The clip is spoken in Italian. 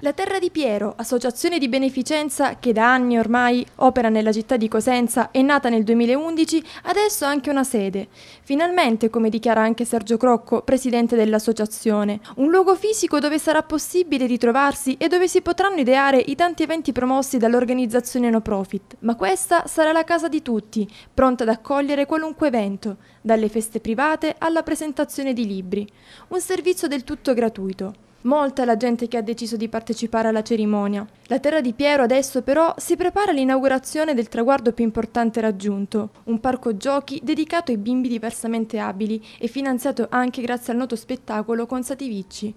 La Terra di Piero, associazione di beneficenza che da anni ormai opera nella città di Cosenza e nata nel 2011, adesso ha anche una sede. Finalmente, come dichiara anche Sergio Crocco, presidente dell'associazione, un luogo fisico dove sarà possibile ritrovarsi e dove si potranno ideare i tanti eventi promossi dall'organizzazione no profit. Ma questa sarà la casa di tutti, pronta ad accogliere qualunque evento, dalle feste private alla presentazione di libri. Un servizio del tutto gratuito. Molta la gente che ha deciso di partecipare alla cerimonia. La terra di Piero adesso però si prepara all'inaugurazione del traguardo più importante raggiunto, un parco giochi dedicato ai bimbi diversamente abili e finanziato anche grazie al noto spettacolo Consati Vicci.